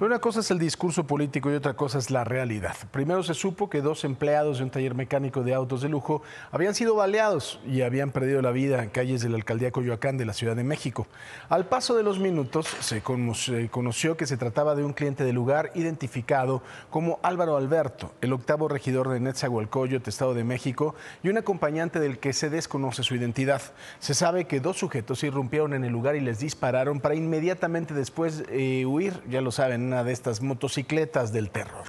Pero una cosa es el discurso político y otra cosa es la realidad. Primero se supo que dos empleados de un taller mecánico de autos de lujo habían sido baleados y habían perdido la vida en calles de la alcaldía Coyoacán de la Ciudad de México. Al paso de los minutos se conoció que se trataba de un cliente del lugar identificado como Álvaro Alberto, el octavo regidor de Netzahualcoyot, Estado de México, y un acompañante del que se desconoce su identidad. Se sabe que dos sujetos irrumpieron en el lugar y les dispararon para inmediatamente después eh, huir, ya lo saben, de estas motocicletas del terror.